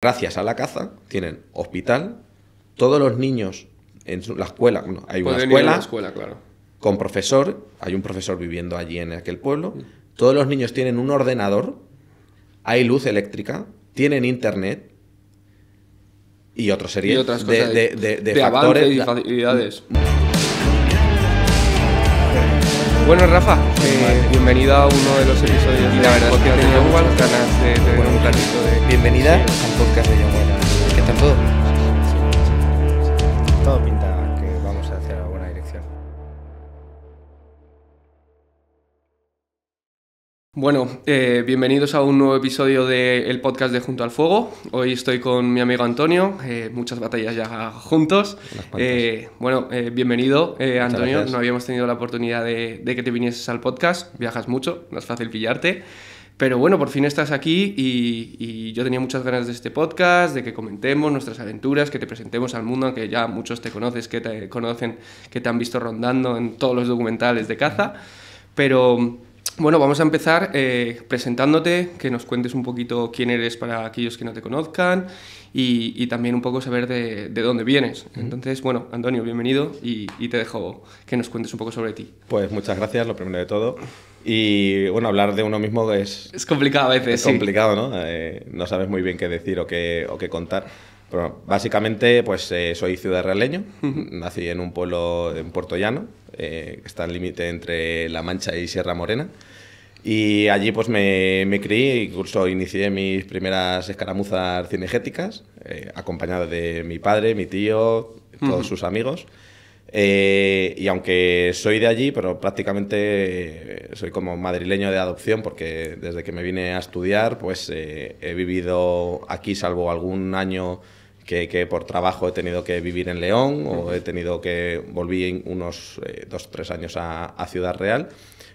Gracias a la caza tienen hospital, todos los niños en la escuela, bueno, hay una escuela, con profesor, hay un profesor viviendo allí en aquel pueblo, mm. todos los niños tienen un ordenador, hay luz eléctrica, tienen internet y otros serie otras de, de, de, factores y facilidades. Bueno, Rafa, bienvenida eh, bienvenido a uno de los episodios y la verdad es eh. Bienvenida al podcast de ¿Qué todo? Todo pinta que vamos hacia la buena dirección. Bueno, eh, bienvenidos a un nuevo episodio del podcast de Junto al Fuego. Hoy estoy con mi amigo Antonio, eh, muchas batallas ya juntos. bueno, bienvenido Antonio, no habíamos tenido la oportunidad de, de que te vinieses al podcast, viajas mucho, no es fácil pillarte. Pero bueno, por fin estás aquí y, yo tenía muchas ganas de este podcast, de que comentemos nuestras aventuras, que te presentemos al mundo, aunque ya muchos te conoces, que te conocen, que te han visto rondando en todos los documentales de caza. Pero bueno, vamos a empezar eh, presentándote, que nos cuentes un poquito quién eres para aquellos que no te conozcan y, también un poco saber de, dónde vienes. Entonces, bueno, Antonio, bienvenido y, y te dejo que nos cuentes un poco sobre ti. Pues muchas gracias, lo primero de todo. Y bueno, hablar de uno mismo es... Es complicado a veces, es complicado, ¿no? Eh, no sabes muy bien qué decir o qué, o qué contar. Pero básicamente, pues eh, soy ciudad realeño, nací en un pueblo en Puerto Llano, eh, que está al límite entre La Mancha y Sierra Morena. Y allí pues me, me crié, incluso inicié mis primeras escaramuzas cinegéticas, acompañado de mi padre, mi tío, todos sus amigos. Eh, y aunque soy de allí, pero prácticamente eh, soy como madrileño de adopción, porque desde que me vine a estudiar, pues eh, he vivido aquí, salvo algún año que, que, por trabajo he tenido que vivir en León, o he tenido que volví unos eh, dos, tres años a, a, Ciudad Real.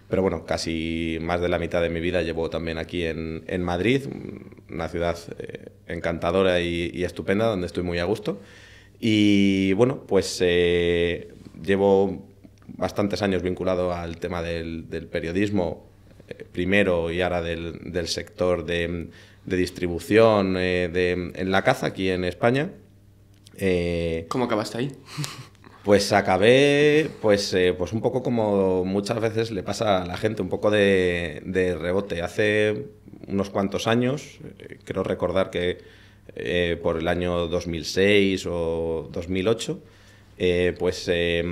Pero bueno, casi más de la mitad de mi vida llevo también aquí en, en Madrid, una ciudad encantadora y estupenda, donde estoy muy a gusto. Y bueno, pues eh, llevo bastantes años vinculado al tema del, periodismo, eh, primero y ahora del, sector de, de distribución eh, en la caza aquí en España. ¿Cómo acabaste ahí? Pues acabé, pues, pues un poco como muchas veces le pasa a la gente, un poco de, rebote. Hace unos cuantos años, creo recordar que eh, por el año 2006 o 2008, eh, pues eh,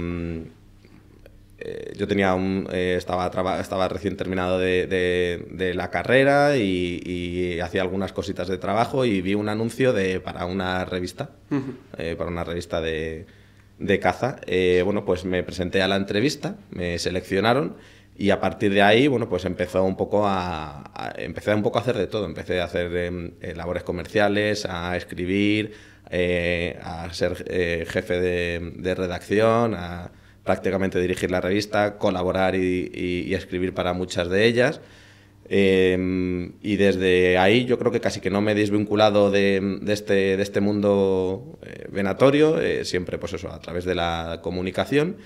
yo tenía un, estaba, estaba recién terminado de, la carrera y, hacía algunas cositas de trabajo y vi un anuncio de, para una revista, para una revista de, de caza. bueno, pues me presenté a la entrevista, me seleccionaron y a partir de ahí, bueno, pues empezó un poco a, a empecé un poco a hacer de todo. Empecé a hacer em, eh, labores comerciales, a escribir, eh, a ser eh, jefe de, redacción, a prácticamente dirigir la revista, colaborar y, escribir para muchas de ellas. Em, y desde ahí yo creo que casi que no me he desvinculado de, de, este, este mundo venatorio, siempre pues eso, a través de la comunicación.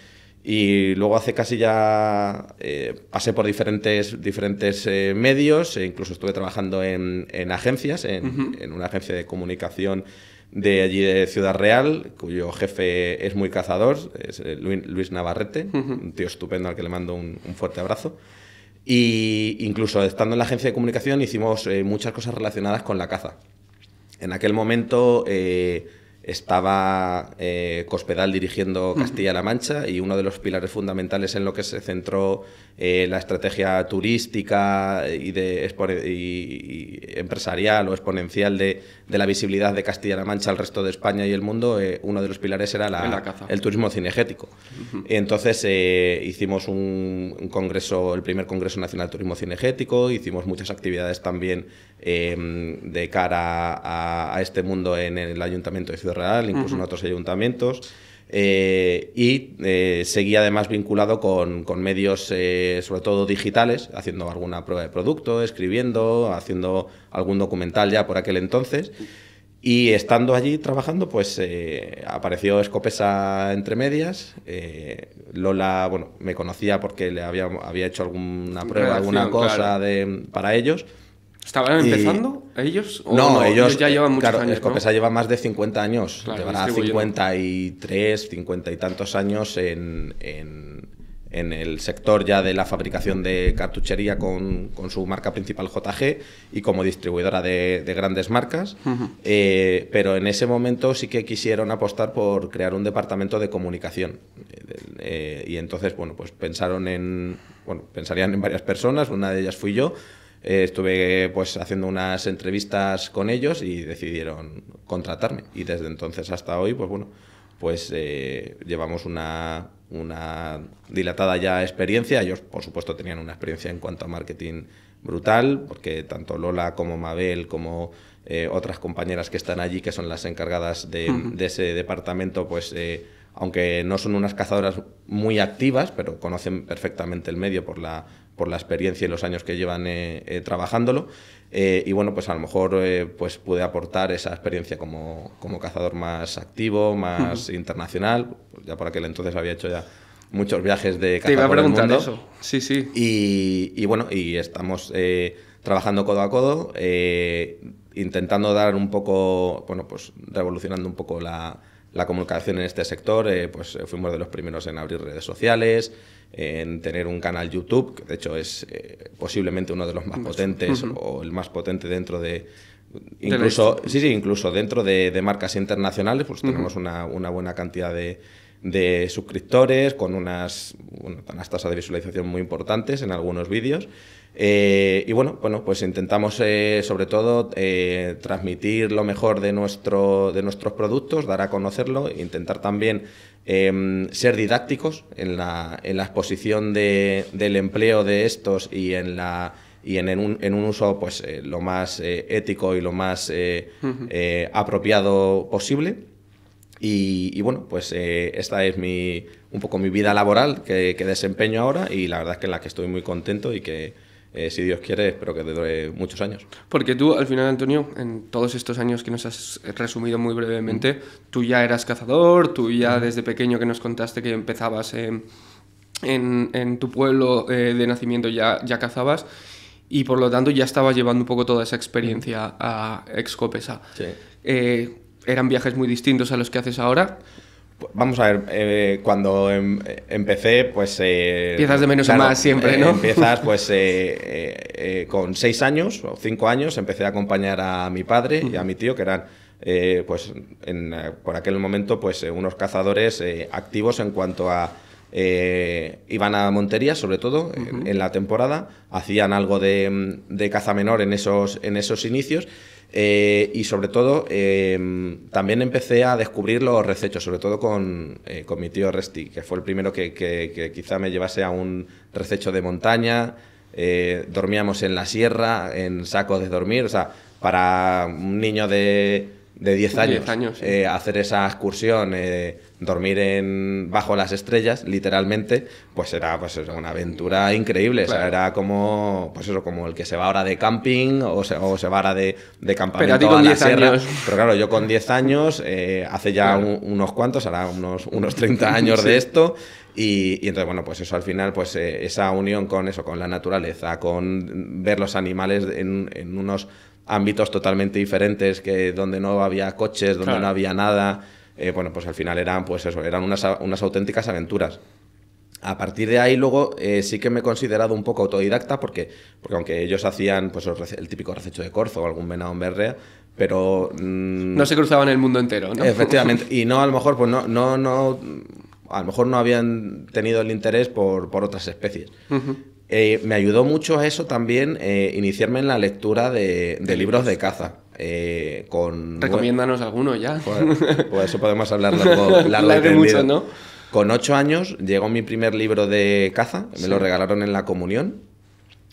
Y luego hace casi ya, eh, pasé por diferentes, diferentes eh, medios, e incluso estuve trabajando en, en agencias, en, una agencia de comunicación de allí de Ciudad Real, cuyo jefe es muy cazador, es eh, Luis Navarrete, un tío estupendo al que le mando un, fuerte abrazo. Y incluso estando en la agencia de comunicación hicimos muchas cosas relacionadas con la caza. En aquel momento estaba eh, Cospedal dirigiendo Castilla-La Mancha y uno de los pilares fundamentales en lo que se centró eh, la estrategia turística y, empresarial o exponencial de, la visibilidad de Castilla-La Mancha al resto de España y el mundo, eh, uno de los pilares era el turismo cinegético. Entonces hicimos un, congreso, el primer Congreso Nacional de Turismo Cinegético, hicimos muchas actividades también de cara a, a, este mundo en el Ayuntamiento de Ciudad Real, incluso en otros ayuntamientos. Eh, y eh, seguía además vinculado con, con medios, eh, sobre todo digitales, haciendo alguna prueba de producto, escribiendo, haciendo algún documental ya por aquel entonces. Y estando allí trabajando, pues apareció Escopesa entre medias. Lola, bueno, me conocía porque le había, había hecho alguna prueba, alguna cosa de, para ellos. ¿Estaban empezando ellos? no, ellos ya eh, llevan muchos años. Escopesa lleva más de 50 años. Llevará 53, 50 y tantos años en, el sector ya de la fabricación de cartuchería con, su marca principal JG y como distribuidora de, grandes marcas. Eh, pero en ese momento sí que quisieron apostar por crear un departamento de comunicación. Eh, y entonces, bueno, pues pensaron en. Bueno, pensarían en varias personas, una de ellas fui yo eh, estuve pues haciendo unas entrevistas con ellos y decidieron contratarme. Y desde entonces hasta hoy, pues bueno, pues eh, llevamos una, dilatada ya experiencia. Ellos, por supuesto, tenían una experiencia en cuanto a marketing brutal, porque tanto Lola como Mabel, como eh, otras compañeras que están allí, que son las encargadas de, ese departamento, pues aunque no son unas cazadoras muy activas, pero conocen perfectamente el medio por la por la experiencia y los años que llevan eh, eh, trabajándolo. Eh, y bueno, pues a lo mejor pues pude aportar esa experiencia como, cazador más activo, más internacional. ya por aquel entonces había hecho ya muchos viajes de cazador. Te iba a Sí, sí. Y, y bueno, y estamos trabajando codo a codo, intentando dar un poco, bueno, pues revolucionando un poco la, la comunicación en este sector, eh, pues eh, fuimos de los primeros en abrir redes sociales, en tener un canal YouTube, que de hecho es eh, posiblemente uno de los más potentes o el más potente dentro de... Incluso, sí, sí, incluso dentro de, marcas internacionales, pues tenemos una, buena cantidad de, suscriptores con unas, unas tasas de visualización muy importantes en algunos vídeos. Eh, y bueno, bueno, pues intentamos eh, sobre todo eh, transmitir lo mejor de, nuestro, de nuestros productos, dar a conocerlo, intentar también em, ser didácticos en la, en la exposición del empleo de estos y en la y en, un, en un, uso pues lo más ético y lo más apropiado posible. Y, bueno, pues esta es mi, un poco mi vida laboral que, que, desempeño ahora y la verdad es que en la que estoy muy contento y que, eh, si Dios quiere, espero que te dure muchos años. Porque tú, al final, Antonio, en todos estos años que nos has resumido muy brevemente, mm. tú ya eras cazador, tú ya desde pequeño que nos contaste que empezabas en, tu pueblo eh, de nacimiento ya, ya cazabas y por lo tanto ya estabas llevando un poco toda esa experiencia a Excopesa. Sí. Eh, eran viajes muy distintos a los que haces ahora. Vamos a ver, eh, cuando em, empecé, pues... Eh, empiezas de menos a más siempre, ¿no? Eh, empiezas, pues, eh, con seis años o cinco años, empecé a acompañar a mi padre y a mi tío, que eran, pues, por aquel momento, pues, unos cazadores activos en cuanto a... iban a Montería, sobre todo, en, la temporada, hacían algo de, mm, de caza menor en esos, en esos inicios, eh, y sobre todo, em, también empecé a descubrir los recechos, sobre todo con, eh, con mi tío Resti, que fue el primero que, quizá me llevase a un rececho de montaña. Eh, dormíamos en la sierra, en sacos de dormir. O sea, para un niño de de 10 años, eh, hacer esa excursión, eh, dormir en, bajo las estrellas, literalmente, pues era pues una aventura increíble. O sea, era como, pues eso, como el que se va ahora de camping o se, se va ahora de, de campamento Pero a, la sierra. Años. Pero claro, yo con 10 años, eh, hace ya unos cuantos, hará unos, unos 30 años de esto. Y, y, entonces, bueno, pues eso al final, pues esa unión con eso, con la naturaleza, con ver los animales en, en unos ámbitos totalmente diferentes, que donde no había coches, donde no había nada. Eh, bueno, pues al final eran, pues eso, eran unas, auténticas aventuras. A partir de ahí, luego, eh, sí que me he considerado un poco autodidacta, porque, porque aunque ellos hacían pues, el típico rececho de corzo o algún venado en berrea, pero... Mm, no se cruzaban el mundo entero, ¿no? Efectivamente, y no, a lo mejor, pues no, no, no a lo mejor no habían tenido el interés por, por otras especies. Eh, me ayudó mucho eso también eh, iniciarme en la lectura de, libros de caza. Eh, con Recomiéndanos algunos ya. Pues, pues, eso podemos hablar largo, Con ocho años llegó mi primer libro de caza, me lo regalaron en la comunión,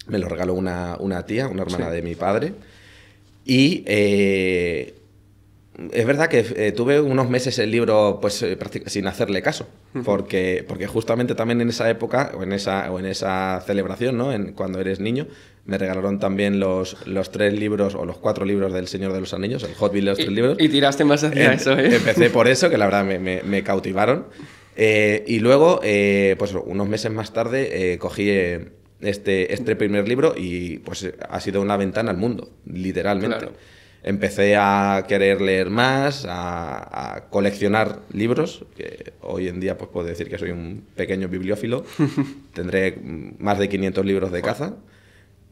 me lo regaló una, tía, una hermana de mi padre, y es verdad que eh, tuve unos meses el libro pues eh, sin hacerle caso, porque, porque justamente también en esa época o en esa, o en esa celebración, ¿no? en, cuando eres niño, me regalaron también los, los tres libros o los cuatro libros del Señor de los Anillos, el Hot los tres libros. Y tiraste más hacia em, eso, ¿eh? Empecé por eso, que la verdad me, cautivaron. Eh, y luego, pues unos meses más tarde, cogí este, este primer libro y pues ha sido una ventana al mundo, literalmente empecé a querer leer más, a, coleccionar libros, que hoy en día pues puedo decir que soy un pequeño bibliófilo, tendré más de 500 libros de caza,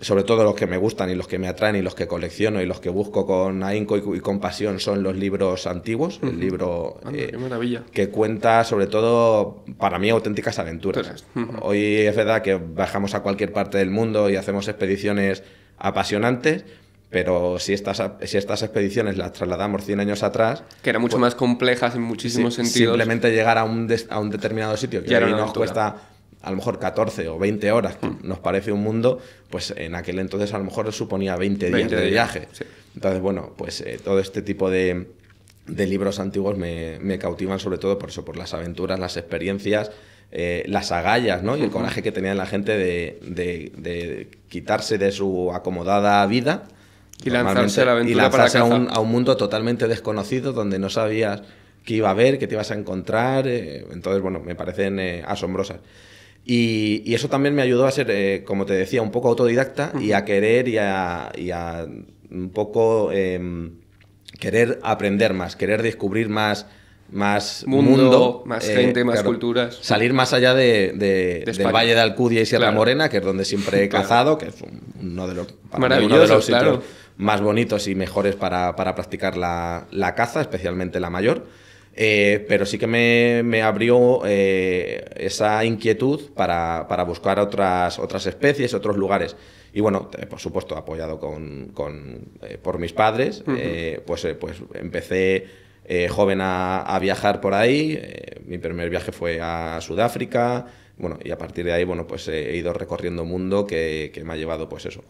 sobre todo los que me gustan y los que me atraen y los que colecciono y los que busco con ahínco y, con pasión son los libros antiguos, el libro eh, maravilla. que cuenta sobre todo para mí auténticas aventuras. Hoy es verdad que bajamos a cualquier parte del mundo y hacemos expediciones apasionantes, pero si estas, si estas expediciones las trasladamos 100 años atrás... Que eran mucho pues, más complejas en muchísimos sentidos. Simplemente llegar a un, a un determinado sitio que mí nos cuesta a lo mejor 14 o 20 horas, hmm. nos parece un mundo, pues en aquel entonces a lo mejor suponía 20 días de viaje. Entonces, bueno, pues eh, todo este tipo de, libros antiguos me, cautivan sobre todo por eso, por las aventuras, las experiencias, eh, las agallas, ¿no? Y el coraje que tenía la gente de quitarse de su acomodada vida y lanzarse a la aventura a, un, a un mundo totalmente desconocido donde no sabías qué iba a ver qué te ibas a encontrar. Eh, entonces, bueno, me parecen eh, asombrosas. Y, eso también me ayudó a ser, eh, como te decía, un poco autodidacta y a querer y a, un poco em, querer aprender más, querer descubrir más, más mundo, más gente, más culturas. Salir más allá de, del Valle de Alcudia y Sierra Morena, que es donde siempre he cazado, que es uno de los, para uno más bonitos y mejores para, para practicar la, caza, especialmente la mayor. Eh, pero sí que me, abrió eh, esa inquietud para, para, buscar otras, otras especies, otros lugares. Y bueno, por supuesto, apoyado con, con eh, por mis padres, pues, pues empecé eh, joven a, viajar por ahí. Eh, mi primer viaje fue a Sudáfrica. Bueno, y a partir de ahí, bueno, pues eh, he ido recorriendo mundo que, me ha llevado, pues eso,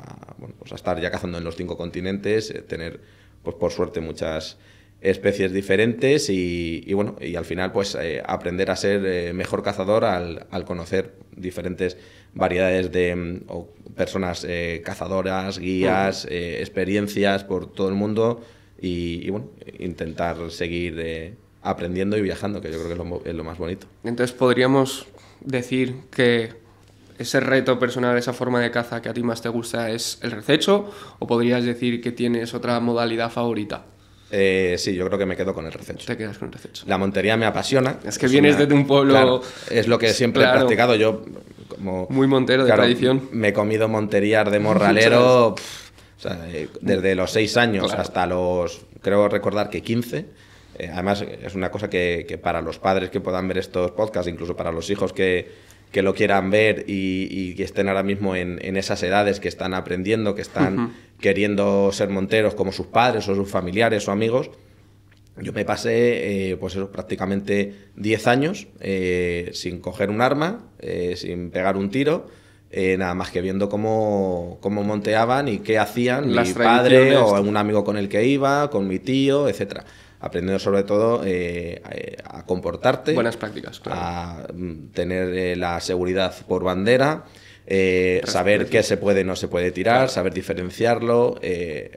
pues, a, estar ya cazando en los cinco continentes, tener, pues por suerte, muchas especies diferentes y, bueno, y al final, pues aprender a ser mejor cazador al, conocer diferentes variedades de mm, personas cazadoras, guías, mm. experiencias por todo el mundo y, bueno, intentar seguir eh, aprendiendo y viajando, que yo creo que es lo, más bonito. Entonces podríamos decir que ese reto personal, esa forma de caza que a ti más te gusta es el rececho o podrías decir que tienes otra modalidad favorita? Eh, sí, yo creo que me quedo con el rececho. Te quedas con el rececho. La montería me apasiona. Es que vienes de desde un pueblo. es lo que siempre he practicado. Yo, como. Muy montero de tradición. Me he comido monterías de morralero. Eh, desde los 6 años hasta los, creo recordar que 15. Eh, además, es una cosa que, para los padres que puedan ver estos podcasts, incluso para los hijos que, lo quieran ver y, que estén ahora mismo en, esas edades que están aprendiendo, que están queriendo ser monteros como sus padres o sus familiares o amigos, yo me pasé eh, pues prácticamente 10 años sin coger un arma, sin pegar un tiro eh, nada más que viendo cómo, monteaban y qué hacían mi padre o un amigo con el que iba, con mi tío, etcétera. Aprendiendo sobre todo eh, a comportarte. Buenas prácticas, claro. A mm, tener eh, la seguridad por bandera, saber qué se puede y no se puede tirar, saber diferenciarlo,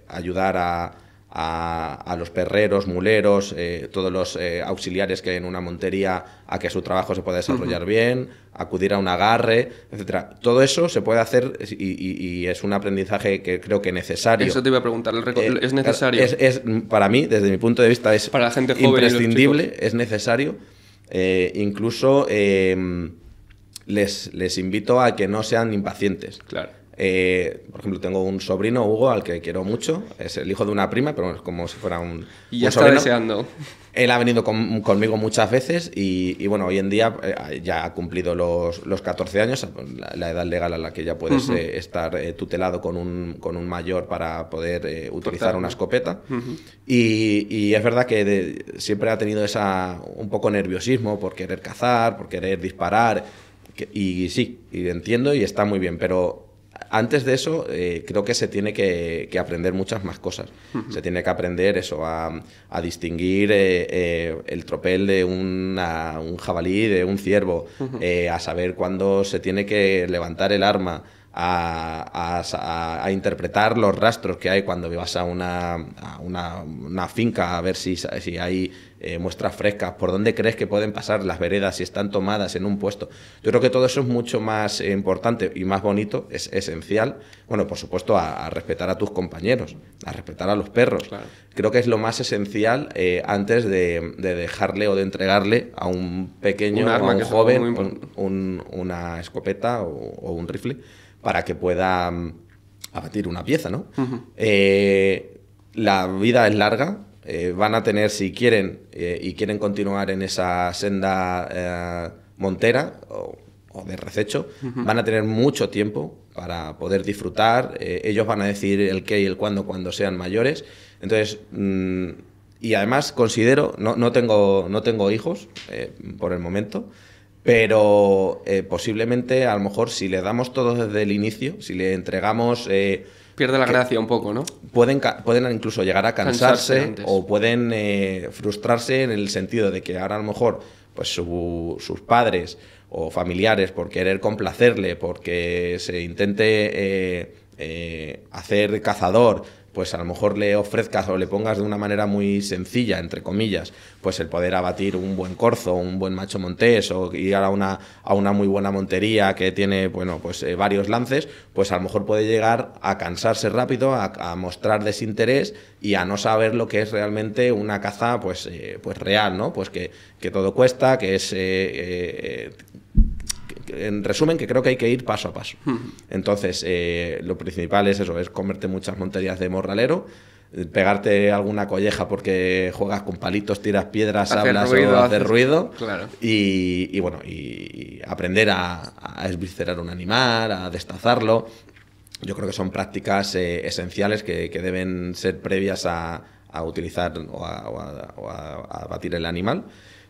ayudar a, a, los perreros, muleros, eh, todos los eh, auxiliares que en una montería a que su trabajo se pueda desarrollar bien, acudir a un agarre, etcétera. Todo eso se puede hacer y, es un aprendizaje que creo que es necesario. Eso te iba a preguntar, eh, ¿es necesario? Es, para mí, desde mi punto de vista, es imprescindible, es necesario. incluso em, les, les invito a que no sean impacientes. Claro eh, por ejemplo, tengo un sobrino, Hugo, al que quiero mucho. Es el hijo de una prima, pero es como si fuera un. Y ya está deseando. Él ha venido conmigo muchas veces y, bueno, hoy en día eh, ya ha cumplido los, los 14 años, la, edad legal a la que ya puedes eh, estar tutelado con un, con un, mayor para poder utilizar una escopeta. y, es verdad que siempre ha tenido esa un poco nerviosismo por querer cazar, por querer disparar. y sí, y entiendo y está muy bien, pero antes de eso, eh, creo que se tiene que, aprender muchas más cosas. Se tiene que aprender eso, a, distinguir eh, eh, el tropel de un jabalí, de un ciervo, a saber cuándo se tiene que levantar el arma, a, interpretar los rastros que hay cuando vas a una, finca a ver si, hay eh, muestras frescas, por dónde crees que pueden pasar las veredas si están tomadas en un puesto. Yo creo que todo eso es mucho más importante y más bonito, es esencial. Bueno, por supuesto, a, respetar a tus compañeros, a respetar a los perros. Creo que es lo más esencial eh, antes de, dejarle o de entregarle a un pequeño, joven, una escopeta o un rifle para que pueda mm, abatir una pieza, ¿no? Eh, la vida es larga, eh, van a tener, si quieren eh, y quieren continuar en esa senda montera o, de rececho, van a tener mucho tiempo para poder disfrutar, ellos van a decir el qué y el cuándo cuando sean mayores, entonces... Mm, y además considero, no, no, tengo, no tengo hijos por el momento, pero eh, posiblemente, a lo mejor, si le damos todo desde el inicio, si le entregamos... Eh, Pierde la gracia un poco, ¿no? Pueden, incluso llegar a cansarse, o pueden eh, frustrarse en el sentido de que ahora a lo mejor pues sus padres o familiares, por querer complacerle, porque se intente hacer cazador, pues a lo mejor le ofrezcas o le pongas de una manera muy sencilla, entre comillas, pues el poder abatir un buen corzo, un buen macho montés o ir a una, a una muy buena montería que tiene, bueno, pues eh, varios lances, pues a lo mejor puede llegar a cansarse rápido, a, mostrar desinterés y a no saber lo que es realmente una caza, pues, eh, pues real, ¿no? Pues que, todo cuesta, que es... Eh, en resumen, que creo que hay que ir paso a paso. Hmm. Entonces, eh, lo principal es eso, es comerte muchas monterías de morralero, pegarte alguna colleja porque juegas con palitos, tiras piedras, hablas ruido, haces... ruido. Claro. Y, bueno, y aprender a, a, un animal, a destazarlo. Yo creo que son prácticas eh, esenciales que, deben ser previas a, utilizar o a, o, o a, batir el animal.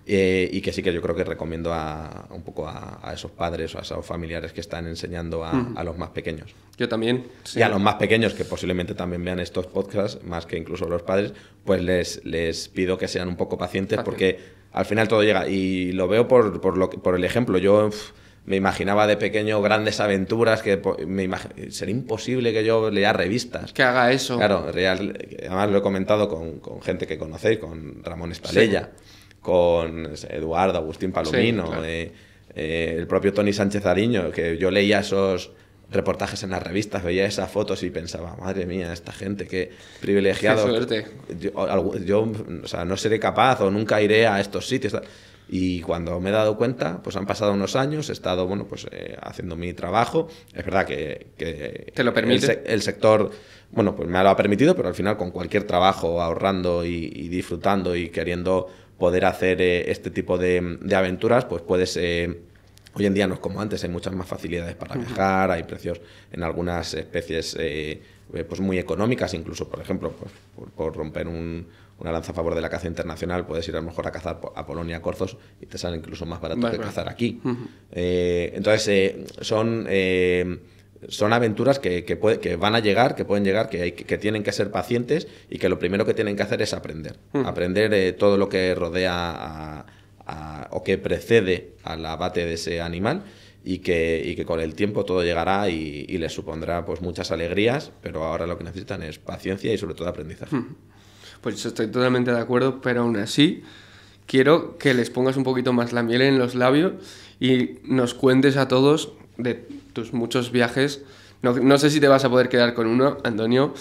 Eh, y que sí que yo creo que recomiendo a, un poco a, esos padres o a esos familiares que están enseñando a, los más pequeños. Yo también. Y a los más pequeños, que posiblemente también vean estos podcasts, más que incluso los padres, pues les, les pido que sean un poco pacientes porque al final todo llega. Y lo veo por, por, lo, por el ejemplo. Yo me imaginaba de pequeño grandes aventuras que me sería imposible que yo lea revistas. Que haga eso. Claro, además lo he comentado con, con gente que conocéis, con Ramón Estalella con Eduardo, Agustín Palomino, eh, eh, el propio Tony Sánchez Ariño, que yo leía esos reportajes en las revistas, veía esas fotos y pensaba, madre mía, esta gente, qué privilegiado. Qué suerte. Yo, no seré capaz o nunca iré a estos sitios. Y cuando me he dado cuenta, pues han pasado unos años, he estado, bueno, pues eh, haciendo mi trabajo. Es verdad que... ¿Te lo permite? El, sector, bueno, pues me lo ha permitido, pero al final con cualquier trabajo, ahorrando y disfrutando y queriendo poder hacer eh, este tipo de, aventuras, pues puedes... Eh, hoy en día no es como antes, hay muchas más facilidades para viajar, hay precios en algunas especies eh, pues muy económicas, incluso, por ejemplo, pues, por, romper una lanza a favor de la caza internacional, puedes ir a lo mejor a cazar a Polonia corzos y te sale incluso más barato que cazar aquí. entonces, son son aventuras que, van a llegar, que pueden llegar, que, hay, que, tienen que ser pacientes y que lo primero que tienen que hacer es aprender. Hmm. Aprender eh, todo lo que rodea o que precede al abate de ese animal y que, con el tiempo todo llegará y, les supondrá pues muchas alegrías, pero ahora lo que necesitan es paciencia y sobre todo aprendizaje. Hmm. Pues estoy totalmente de acuerdo, pero aún así quiero que les pongas un poquito más la miel en los labios y nos cuentes a todos de tus muchos viajes, no, sé si te vas a poder quedar con uno, Antonio,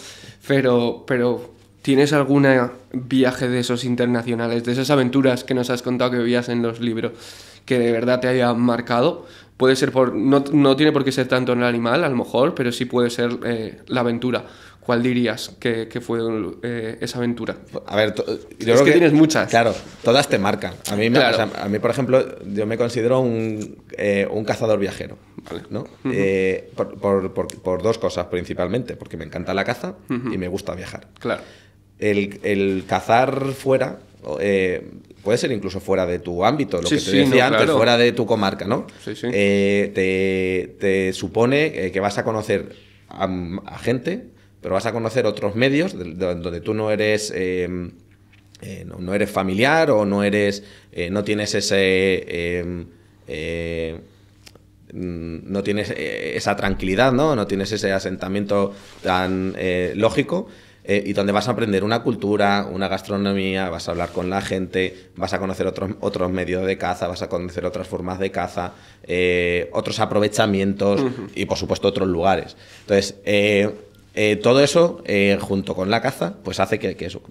pero, pero ¿tienes algún viaje de esos internacionales, de esas aventuras que nos has contado que veías en los libros, que de verdad te haya marcado? Puede ser por, no, tiene por qué ser tanto en el animal, a lo mejor, pero sí puede ser eh, la aventura. ¿Cuál dirías que, fue eh, esa aventura? A ver, yo creo que, tienes muchas. Claro, todas te marcan. A mí, a mí por ejemplo, yo me considero un, eh, cazador viajero. Vale. Eh, por, dos cosas principalmente, porque me encanta la caza y me gusta viajar. Claro. El, cazar fuera puede ser incluso fuera de tu ámbito, lo que te decía antes, fuera de tu comarca, ¿no? Sí, sí. te, te, supone que vas a conocer a gente pero vas a conocer otros medios donde tú no eres... Eh, eh, no, eres familiar o no eres eh, no tienes ese mm, no tienes esa tranquilidad, ¿no? No tienes ese asentamiento tan lógico. y donde vas a aprender una cultura, una gastronomía, vas a hablar con la gente, vas a conocer otros, otros medios de caza, vas a conocer otras formas de caza, otros aprovechamientos y por supuesto otros lugares. Entonces, eh, todo eso, eh, junto con la caza, pues hace que, eso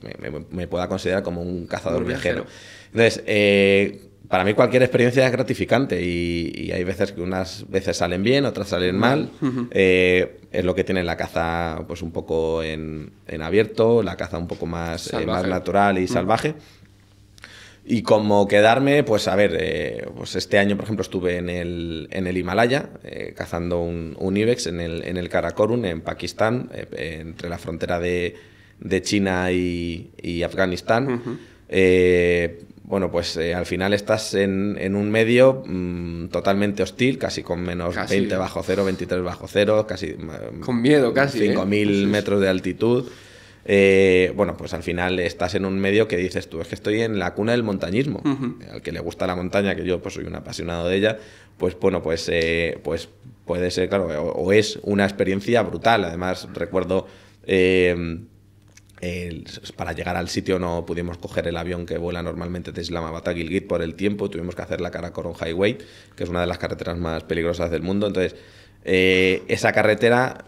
me, pueda considerar como un cazador viajero. Entonces, eh, para mí cualquier experiencia es gratificante y, hay veces que unas veces salen bien, otras salen mal. es lo que tiene la caza pues un poco en, abierto, la caza un poco más, más natural y salvaje. Y como quedarme, pues a ver, eh, pues este año, por ejemplo, estuve en el, en el Himalaya eh, cazando un, un, ibex en el, en Karakorum, en Pakistán, eh, entre la frontera de, China y, Afganistán. bueno, pues al final estás en, un medio mm, totalmente hostil, casi con menos 20 bajo cero, 23 bajo cero, casi... Mm, con miedo, casi. 5.000 metros de altitud. Eh, bueno, pues al final estás en un medio que dices tú, es que estoy en la cuna del montañismo. Al que le gusta la montaña, que yo pues soy un apasionado de ella, pues bueno, pues, eh, pues puede ser, claro, o, es una experiencia brutal. Además, recuerdo... Eh, para llegar al sitio no pudimos coger el avión que vuela normalmente de Islamabad a Gilgit por el tiempo, tuvimos que hacer la Karakoram Highway, que es una de las carreteras más peligrosas del mundo. Entonces, eh, esa carretera,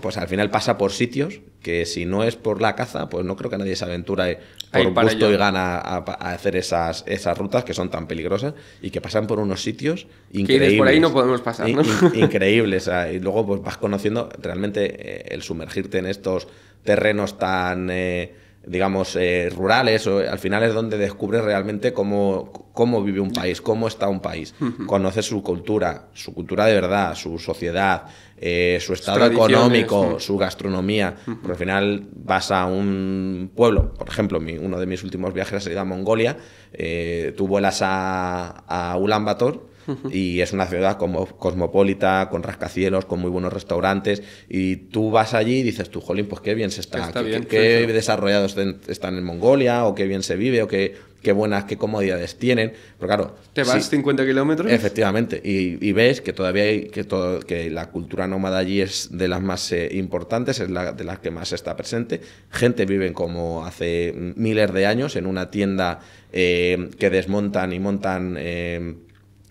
pues al final pasa por sitios que si no es por la caza, pues no creo que nadie se aventure por gusto y gana a, hacer esas, esas rutas que son tan peligrosas y que pasan por unos sitios increíbles. por ahí no podemos pasar, increíbles. y luego pues vas conociendo realmente eh, el sumergirte en estos terrenos tan... Eh, digamos, eh, rurales, o, al final es donde descubres realmente cómo, cómo vive un país, cómo está un país. Conoces su cultura, su cultura de verdad, su sociedad, eh, su estado económico, su gastronomía. por al final vas a un pueblo, por ejemplo, uno de mis últimos viajes ha sido a Mongolia, eh, tú vuelas a, a Bator y es una ciudad como, cosmopolita, con rascacielos, con muy buenos restaurantes. Y tú vas allí y dices tú, jolín, pues qué bien se está, qué, bien, desarrollados están en Mongolia, o qué bien se vive, o qué, qué buenas, qué comodidades tienen. Pero claro. ¿Te vas 50 kilómetros? Efectivamente. Y, ves que todavía hay, que, todo, que la cultura nómada allí es de las más eh, importantes, es la, de las que más está presente. Gente vive como hace miles de años en una tienda eh, que desmontan y montan. Eh,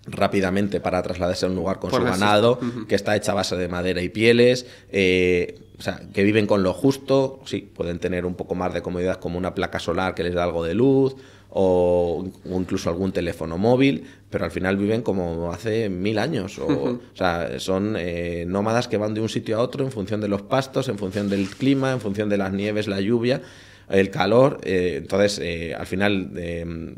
rápidamente para trasladarse a un lugar con su ganado, que está hecha a base de madera y pieles, eh, o sea, que viven con lo justo, sí, pueden tener un poco más de comodidad como una placa solar que les da algo de luz o, incluso algún teléfono móvil, pero al final viven como hace mil años, o, sea, son eh, nómadas que van de un sitio a otro en función de los pastos, en función del clima, en función de las nieves, la lluvia, el calor, eh, entonces al final em,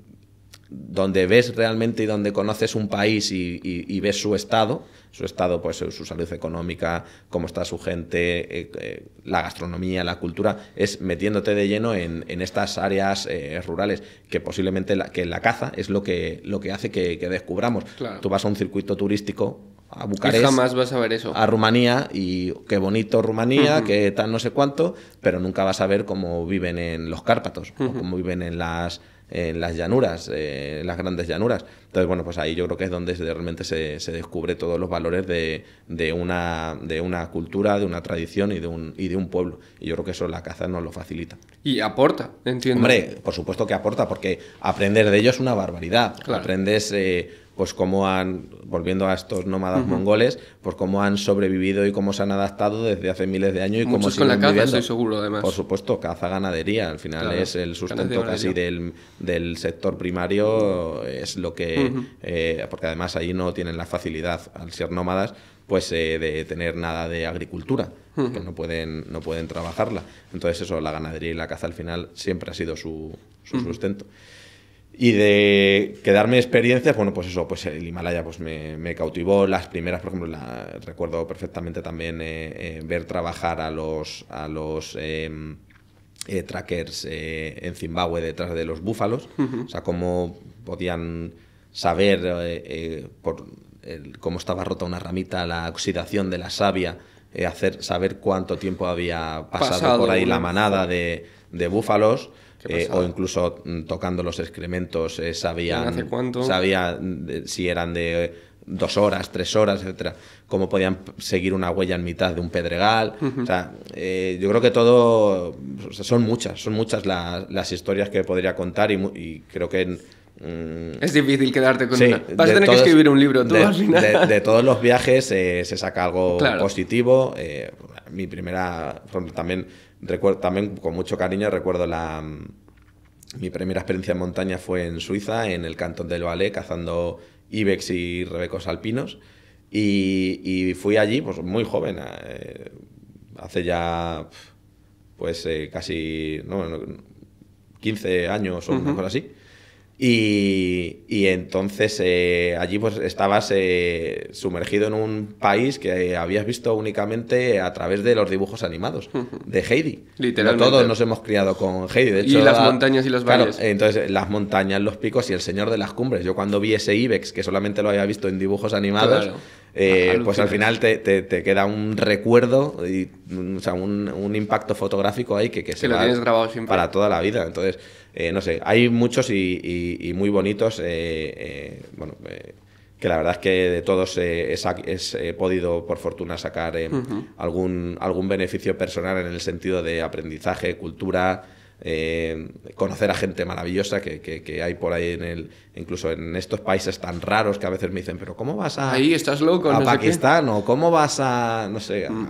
donde ves realmente y donde conoces un país y, ves su estado, su estado, pues su salud económica, cómo está su gente, eh, eh, la gastronomía, la cultura, es metiéndote de lleno en, estas áreas eh, rurales, que posiblemente la, que la caza es lo que, lo que hace que, descubramos. Tú vas a un circuito turístico a Bucarest. Y vas a ver eso. A Rumanía y qué bonito Rumanía, qué tal no sé cuánto, pero nunca vas a ver cómo viven en los Cárpatos cómo viven en las en las llanuras, eh, en las grandes llanuras. Entonces, bueno, pues ahí yo creo que es donde realmente se, descubre todos los valores de, una, de una cultura, de una tradición y de, un, y de un pueblo. Y yo creo que eso la caza nos lo facilita. Y aporta, entiendo. Hombre, por supuesto que aporta, porque aprender de ello es una barbaridad. Aprendes... Eh, pues cómo han, volviendo a estos nómadas mongoles, pues cómo han sobrevivido y cómo se han adaptado desde hace miles de años y cómo siguen con la caza, seguro además. Por supuesto, caza ganadería, al final es el sustento casi del, del, sector primario, es lo que, eh, porque además ahí no tienen la facilidad, al ser nómadas, pues eh, de tener nada de agricultura, que no pueden, no pueden trabajarla. Entonces eso, la ganadería y la caza al final siempre ha sido su, su sustento. Y de quedarme experiencias, bueno, pues eso, pues el Himalaya pues me, cautivó. Las primeras, por ejemplo, recuerdo perfectamente también eh, eh, ver trabajar a los, a los em, eh, trackers en Zimbabue detrás de los búfalos. O sea, cómo podían saber por cómo estaba rota una ramita, la oxidación de la savia, hacer, saber cuánto tiempo había pasado, por ahí la manada de, de búfalos. Eh, o incluso mm, tocando los excrementos eh, sabía eh, si eran de dos horas, tres horas, etcétera, cómo podían seguir una huella en mitad de un pedregal. yo creo que todo son muchas, son muchas las historias que podría contar y, creo que mm, es difícil quedarte con una. Vas a tener que escribir un libro tú de, De, todos los viajes se saca algo positivo. mi primera, también Recuerdo, también con mucho cariño recuerdo la... Mm, mi primera experiencia en montaña fue en Suiza, en el cantón del Valais, cazando ibex y rebecos alpinos. Y, fui allí, pues muy joven, eh, hace ya pues eh, casi 15 años o mejor así. Y, entonces eh, allí pues estabas eh, sumergido en un país que habías visto únicamente a través de los dibujos animados de Heidi. Literalmente. todos nos hemos criado con Heidi. y las ah, montañas y los valles. Claro, entonces las montañas, los picos y el señor de las cumbres. Yo cuando vi ese Ibex, que solamente lo había visto en dibujos animados, eh, pues al final te, te, queda un recuerdo y o sea, un, un, impacto fotográfico ahí que, que, que se lo tienes grabado siempre. para toda la vida. Entonces eh, no sé, hay muchos y, muy bonitos, eh, eh, bueno, que la verdad es que de todos he podido, por fortuna, sacar algún, algún beneficio personal en el sentido de aprendizaje, cultura, conocer a gente maravillosa que, hay por ahí en el incluso en estos países tan raros que a veces me dicen pero cómo vas a ahí estás loco a Pakistán o cómo vas a no sé mm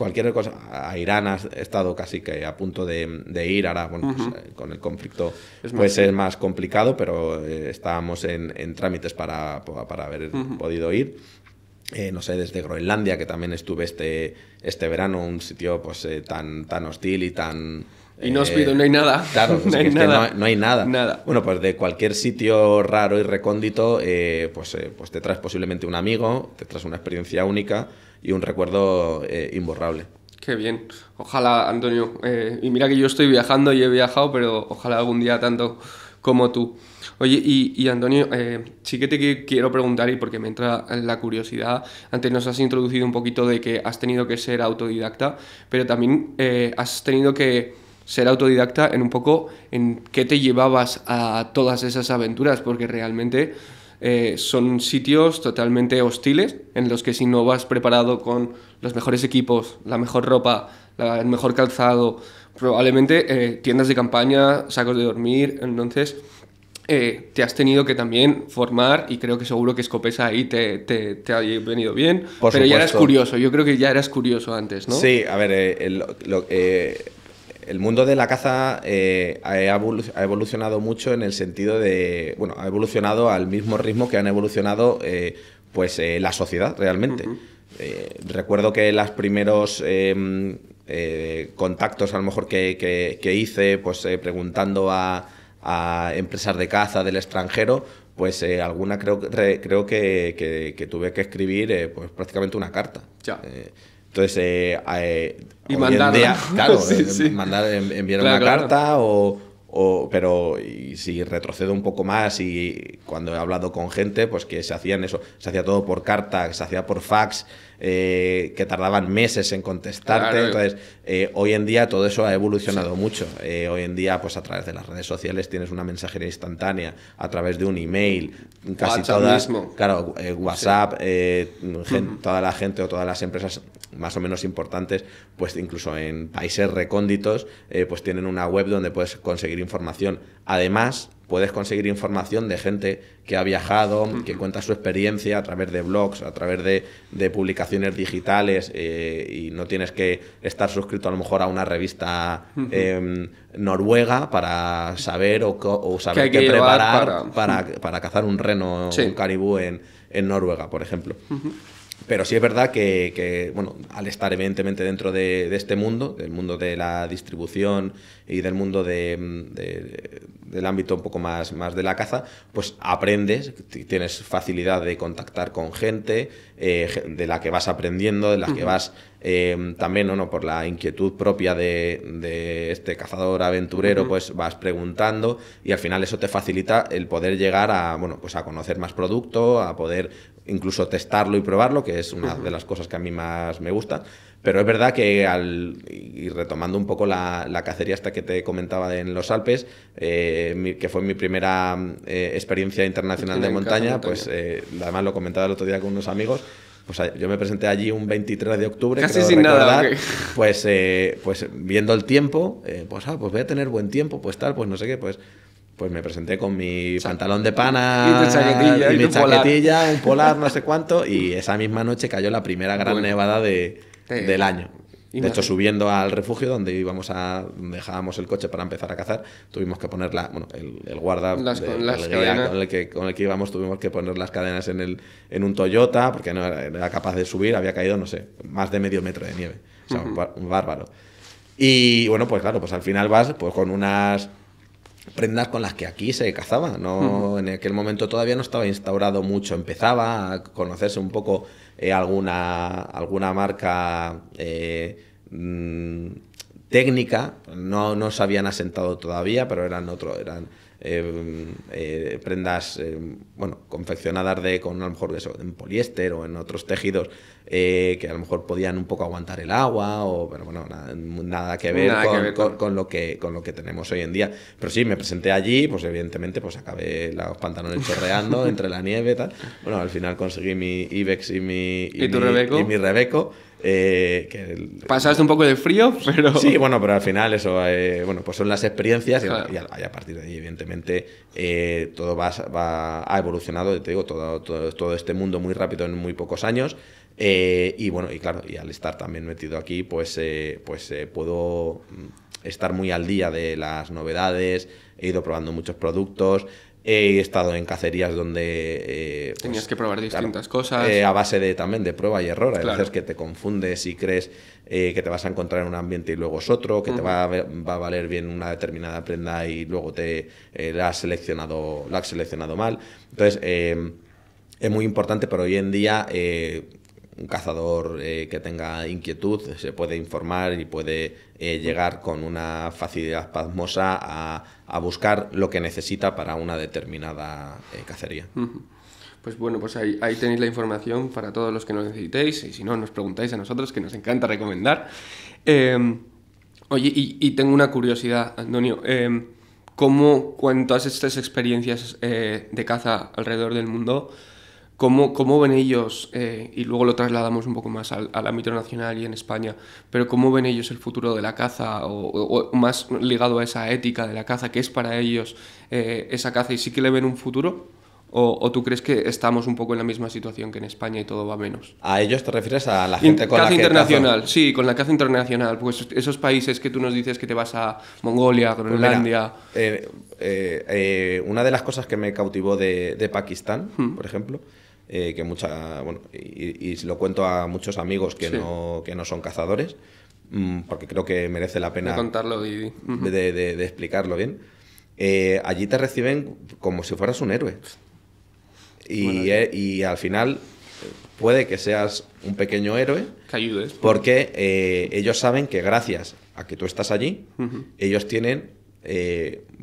cualquier cosa. A Irán ha estado casi que a punto de, ir, ahora bueno, pues, eh, con el conflicto es puede ser más complicado, pero eh, estábamos en, trámites para, para haber podido ir. Eh, no sé, desde Groenlandia, que también estuve este, este verano, un sitio pues, tan, tan hostil y tan, y eh, no hay nada. Claro, no, hay nada. no, hay nada. Bueno, pues de cualquier sitio raro y recóndito, eh, pues, eh, pues te traes posiblemente un amigo, te traes una experiencia única y un recuerdo imborrable. Qué bien. Ojalá, Antonio. y mira que yo estoy viajando y he viajado, pero ojalá algún día tanto como tú. Oye, y, Antonio, sí que te quiero preguntar, y porque me entra la curiosidad, antes nos has introducido un poquito de que has tenido que ser autodidacta, pero también has tenido que ser autodidacta en un poco en qué te llevabas a todas esas aventuras, porque realmente eh, son sitios totalmente hostiles en los que si no vas preparado con los mejores equipos, la mejor ropa, el mejor calzado, probablemente eh, tiendas de campaña, sacos de dormir, entonces eh, te has tenido que también formar y creo que seguro que Escopesa ahí te, te, ha venido bien, pero ya eras curioso, yo creo que ya eras curioso antes, ¿no? Sí, a ver, el, que el mundo de la caza eh, ha evolucionado mucho en el sentido de, bueno, ha evolucionado al mismo ritmo que han evolucionado eh, pues eh, la sociedad realmente. recuerdo que los primeros em, contactos a lo mejor que, hice, pues preguntando a, empresas de caza del extranjero, pues alguna creo, creo que, tuve que escribir pues prácticamente una carta. Ya. Entonces, eh, eh, y mandar, claro, sí, sí. Eh, mandar, enviar una carta o, pero si retrocedo un poco más y cuando he hablado con gente, pues que se hacían eso, se hacía todo por carta, se hacía por fax, eh, que tardaban meses en contestarte. Entonces, eh, hoy en día todo eso ha evolucionado mucho. Eh, hoy en día, pues a través de las redes sociales tienes una mensajería instantánea, a través de un email, casi Claro, WhatsApp, toda la gente o todas las empresas más o menos importantes, pues incluso en países recónditos, pues tienen una web donde puedes conseguir información. Además, puedes conseguir información de gente que ha viajado, que cuenta su experiencia a través de blogs, a través de, publicaciones digitales eh, y no tienes que estar suscrito a lo mejor a una revista em, noruega para saber o, o saber qué preparar para... cazar un reno, o un caribú en, Noruega, por ejemplo. Pero sí es verdad que, bueno, al estar evidentemente dentro de, este mundo, del mundo de la distribución y del mundo mm, del ámbito un poco más, más de la caza, pues aprendes, tienes facilidad de contactar con gente eh, de la que vas aprendiendo, de la que vas em, también ¿no? no, por la inquietud propia de, este cazador aventurero, pues vas preguntando y al final eso te facilita el poder llegar a, bueno, pues a conocer más producto, a poder incluso testarlo y probarlo, que es una de las cosas que a mí más me gusta. Pero es verdad que, al, y retomando un poco la, la cacería hasta que te comentaba en los Alpes, eh, que fue mi primera eh, experiencia internacional de montaña, pues eh, además lo comentaba el otro día con unos amigos, pues yo me presenté allí un 23 de octubre. Casi sin nada. Pues, pues viendo el tiempo, pues, ah, pues voy a tener buen tiempo, pues tal, pues no sé qué, pues pues me presenté con mi pantalón de pana y, mi chaquetilla, un polar, no sé cuánto, y esa misma noche cayó la primera gran nevada de, del año. De hecho, subiendo al refugio donde íbamos a dejábamos el coche para empezar a cazar, tuvimos que poner la, bueno, el, guarda las, con, el que, íbamos, tuvimos que poner las cadenas en, el, en un Toyota porque no era, capaz de subir, había caído, no sé, más de medio metro de nieve. O sea, un, un bárbaro. Y bueno, pues claro, pues al final vas pues, con unas prendas con las que aquí se cazaba. No, En aquel momento todavía no estaba instaurado mucho, empezaba a conocerse un poco eh, alguna, alguna marca eh, mm, técnica, no, no se habían asentado todavía, pero eran otro, eran Em, eh, prendas, em, bueno, confeccionadas de, con a lo mejor eso, en poliéster o en otros tejidos eh, que a lo mejor podían un poco aguantar el agua, o, pero bueno, nada, que ver, con, lo que, con lo que tenemos hoy en día. Pero sí, me presenté allí, pues evidentemente pues acabé los pantalones chorreando entre la nieve tal. Bueno, al final conseguí mi Ibex y mi... Y mi Rebeco eh, Pasaste un poco de frío, pero... Sí, bueno, pero al final eso, eh, bueno, pues son las experiencias y, a, partir de ahí, evidentemente, eh, todo va, ha evolucionado, te digo, todo, este mundo muy rápido en muy pocos años. y bueno, y claro, y al estar también metido aquí, pues, pues puedo mm, estar muy al día de las novedades, he ido probando muchos productos, He estado en cacerías donde... Eh, pues, Tenías que probar distintas cosas. Eh, a base de también de prueba y error. Claro. veces que te confundes y crees eh, que te vas a encontrar en un ambiente y luego es otro, que te va a, va a, valer bien una determinada prenda y luego te la, has seleccionado, la has seleccionado mal. Entonces, es muy importante, pero hoy en día un cazador eh, que tenga inquietud se puede informar y puede eh, llegar con una facilidad pasmosa a, buscar lo que necesita para una determinada eh, cacería. Pues bueno, pues ahí, tenéis la información para todos los que nos necesitéis y si no, nos preguntáis a nosotros que nos encanta recomendar. Em, oye, y, tengo una curiosidad, Antonio. Em, ¿Cómo, cuántas estas experiencias de caza alrededor del mundo, ¿Cómo, ¿Cómo, ven ellos, eh, y luego lo trasladamos un poco más al, la ámbito nacional y en España, pero cómo ven ellos el futuro de la caza o, más ligado a esa ética de la caza, que es para ellos eh, esa caza y sí que le ven un futuro? O, tú crees que estamos un poco en la misma situación que en España y todo va menos? ¿A ellos te refieres a la gente con caza internacional, sí, con la caza internacional. Pues esos países que tú nos dices que te vas a Mongolia, pues Groenlandia... Eh, una de las cosas que me cautivó de, Pakistán, hmm. por ejemplo, eh, y, lo cuento a muchos amigos que, no, son cazadores, mm, porque creo que merece la pena de contarlo de, explicarlo bien. Eh, allí te reciben como si fueras un héroe. E, y, al final puede que seas un pequeño héroe. Que ayudes. Porque eh, ellos saben que gracias a que tú estás allí, ellos tienen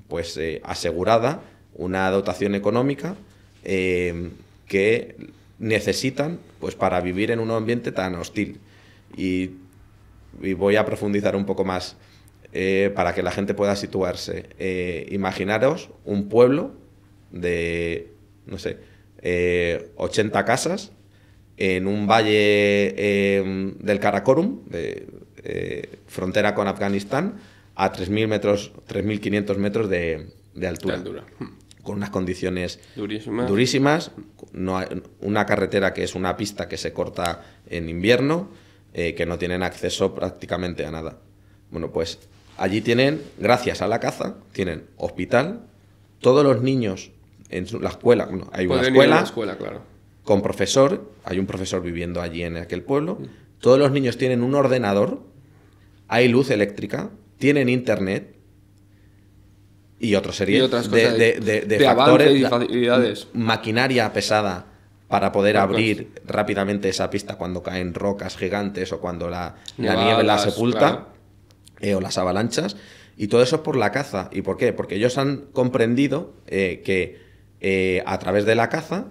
pues asegurada una dotación económica que necesitan pues, para vivir en un ambiente tan hostil. Y, voy a profundizar un poco más eh, para que la gente pueda situarse. Eh, imaginaros un pueblo de, no sé, 80 eh, casas en un valle em, del Karakorum, de, frontera con Afganistán, a 3.000 metros, 3.500 metros de, De altura con unas condiciones durísimas, no hay, una carretera que es una pista que se corta en invierno, eh, que no tienen acceso prácticamente a nada. Bueno, pues allí tienen, gracias a la caza, tienen hospital, todos los niños en la escuela, bueno, hay una escuela, con profesor, hay un profesor viviendo allí en aquel pueblo, mm. todos los niños tienen un ordenador, hay luz eléctrica, tienen internet, y otros serie otras de, de, factores, maquinaria pesada para poder abrir rápidamente esa pista cuando caen rocas gigantes o cuando la, la sepulta eh, o las avalanchas. Y todo eso por la caza. ¿Y por qué? Porque ellos han comprendido eh, que eh, a través de la caza,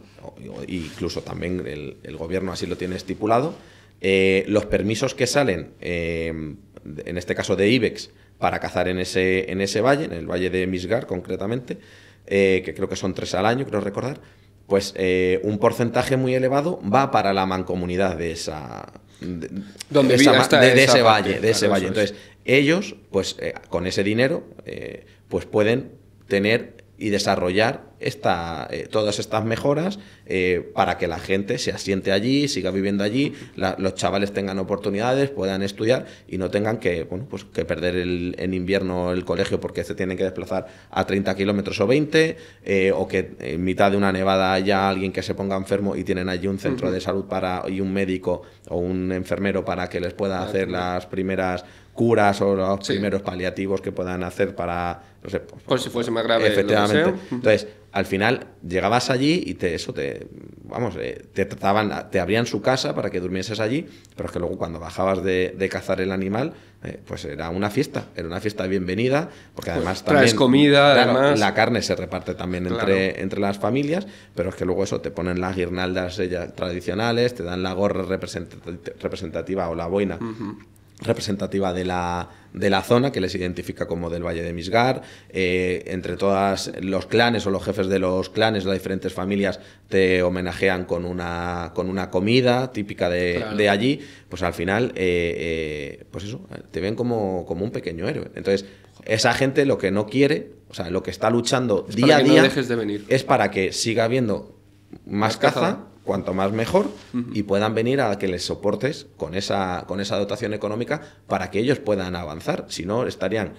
incluso también el gobierno así lo tiene estipulado, los permisos que salen, en este caso de IBEX, para cazar en ese, en ese valle, en el valle de Misgar concretamente, eh, que creo que son tres al año, creo recordar, pues eh, un porcentaje muy elevado va para la mancomunidad de esa... Donde de, de, ese valle, de ese valle. Entonces, ellos, pues eh, con ese dinero, pues pueden tener y desarrollar esta, eh, todas estas mejoras eh, para que la gente se asiente allí, siga viviendo allí, los chavales tengan oportunidades, puedan estudiar y no tengan que, bueno, pues que perder el, en invierno el colegio porque se tienen que desplazar a 30 kilómetros o 20, eh, o que en mitad de una nevada haya alguien que se ponga enfermo y tienen allí un centro de salud para, y un médico o un enfermero para que les pueda hacer las primeras curas o los primeros paliativos que puedan hacer para, no sé, pues, por, si fuese más grave. Efectivamente. Entonces, al final llegabas allí y te, eso te, vamos, eh, te trataban, te abrían su casa para que durmieses allí, pero es que luego cuando bajabas de, cazar el animal, eh, pues era una fiesta, era una fiesta bienvenida, porque pues además comida, La carne se reparte también entre, entre las familias, pero es que luego eso, te ponen las guirnaldas eh, tradicionales, te dan la gorra representativa o la boina representativa de la, de la zona, que les identifica como del Valle de Misgar. Eh, entre todos los clanes o los jefes de los clanes, las diferentes familias te homenajean con una, con una comida típica de, allí. Pues al final, eh, eh, pues eso, te ven como, como un pequeño héroe. Entonces, esa gente lo que no quiere, o sea, lo que está luchando día a día, de venir. es para que siga habiendo más, caza cuanto más mejor y puedan venir a que les soportes con esa, con esa dotación económica para que ellos puedan avanzar. Si no, estarían,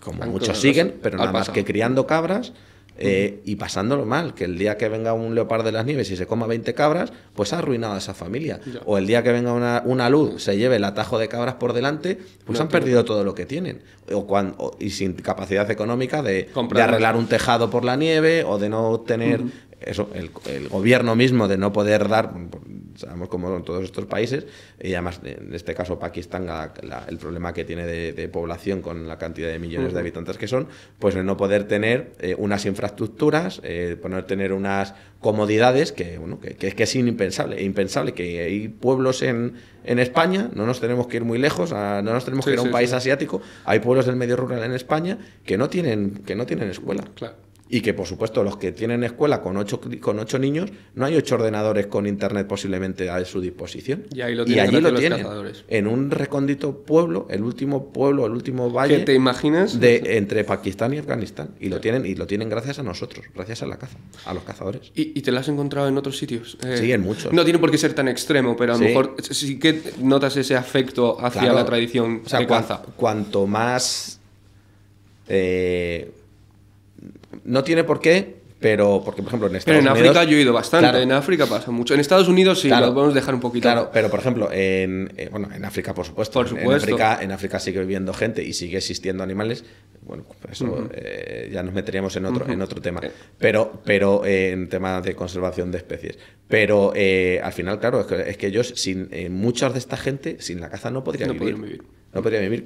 como muchos siguen, pero nada más que criando cabras. Eh, y pasándolo mal, que el día que venga un leopardo de las nieves y se coma 20 cabras, pues ha arruinado a esa familia. O el día que venga una, una, luz, se lleve el atajo de cabras por delante, pues han perdido todo lo que tienen. O y sin capacidad económica de, arreglar un tejado por la nieve o de no tener eso, el, gobierno mismo de no poder dar, pues, sabemos cómo son todos estos países, y además en este caso Pakistán, el problema que tiene de, población con la cantidad de millones de habitantes que son, pues de no poder tener eh, unas infraestructuras, eh, poder tener unas comodidades que, bueno, que, es impensable, e impensable que hay pueblos en, en, España, no nos tenemos que ir muy lejos, ah, no nos tenemos que ir a un país asiático, hay pueblos del medio rural en España que no tienen, que no tienen escuela. Claro. Y que, por supuesto, los que tienen escuela con ocho, con ocho niños, no hay ocho ordenadores con internet posiblemente a su disposición. Y, ahí lo tienen, En un recóndito pueblo, el último pueblo, el último valle. ¿Qué te imaginas? De, entre Pakistán y Afganistán. Y lo tienen, y lo tienen gracias a nosotros, gracias a la caza, a los cazadores. ¿Y, te lo has encontrado en otros sitios? Eh, sí, en muchos. No tiene por qué ser tan extremo, pero a lo mejor sí que notas ese afecto hacia la tradición o caza. cuanto más. Eh, no tiene por qué, pero porque por ejemplo en Estados pero en África yo he ido bastante en África pasa mucho en Estados Unidos sí lo podemos dejar un poquito claro pero por ejemplo en eh, bueno en África por supuesto, En, África sigue viviendo gente y sigue existiendo animales bueno pues eso eh, ya nos meteríamos en otro en otro tema eh. pero pero en tema de conservación de especies pero al final claro es que, ellos sin muchas de esta gente sin la caza no podrían vivir, no podrían vivir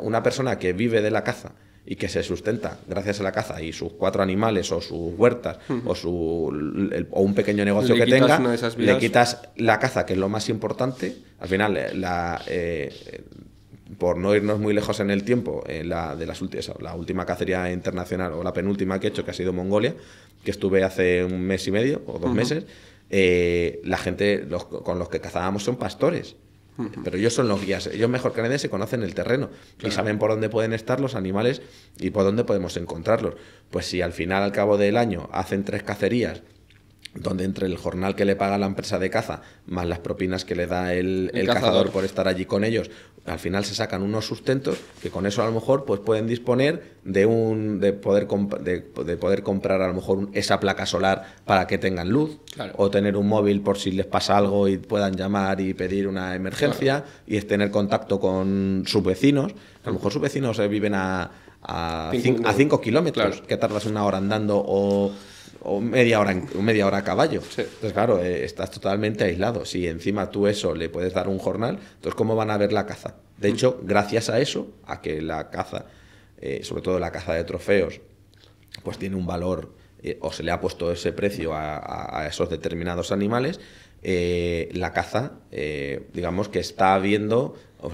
una persona que vive de la caza y que se sustenta gracias a la caza y sus cuatro animales o sus huertas hmm. o, su, un pequeño negocio que tenga, le quitas la caza, que es lo más importante. Al final, eh, la, eh, por no irnos muy lejos en el tiempo, eh, la, de las últimas, la última cacería internacional o la penúltima que he hecho, que ha sido Mongolia, que estuve hace un mes y medio o dos meses, la gente con los que cazábamos son pastores. Pero ellos son los guías, ellos mejor que nadie se conocen el terreno y saben por dónde pueden estar los animales y por dónde podemos encontrarlos. Pues si al final, al cabo del año, hacen tres cacerías donde entre el jornal que le paga la empresa de caza más las propinas que le da el, cazador. por estar allí con ellos, al final se sacan unos sustentos que con eso a lo mejor pues pueden disponer de un de poder de, de, poder comprar a lo mejor esa placa solar para que tengan luz o tener un móvil por si les pasa algo y puedan llamar y pedir una emergencia y es tener contacto con sus vecinos, a lo mejor sus vecinos eh, viven a a 5 kilómetros que tardas una hora andando o o media hora, media hora a caballo. Entonces, claro, eh, estás totalmente aislado. Si encima tú eso le puedes dar un jornal, entonces, ¿cómo van a ver la caza? De hecho, mm. gracias a eso, a que la caza, eh, sobre todo la caza de trofeos, pues tiene un valor eh, o se le ha puesto ese precio a, esos determinados animales, la caza, digamos que está habiendo, o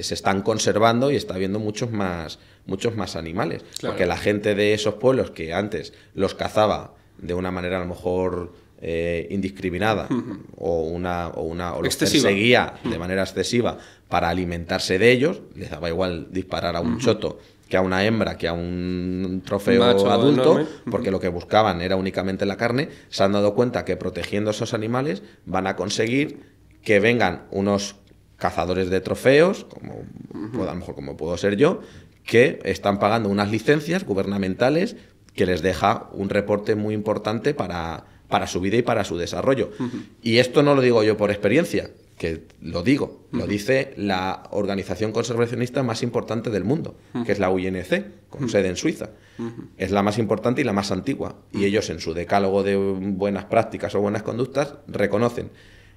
se están conservando y está habiendo muchos más muchos más animales. Porque la gente de esos pueblos que antes los cazaba de una manera a lo mejor eh, indiscriminada o una o una o los perseguía de manera excesiva para alimentarse de ellos, les daba igual disparar a un choto que a una hembra, que a un trofeo adulto, porque lo que buscaban era únicamente la carne, se han dado cuenta que protegiendo esos animales van a conseguir que vengan unos cazadores de trofeos, como, a lo mejor como puedo ser yo, que están pagando unas licencias gubernamentales que les deja un reporte muy importante para, su vida y para su desarrollo. Y esto no lo digo yo por experiencia, que lo digo, lo dice la organización conservacionista más importante del mundo, que es la UNC, con sede en Suiza. Es la más importante y la más antigua. Y ellos en su decálogo de buenas prácticas o buenas conductas reconocen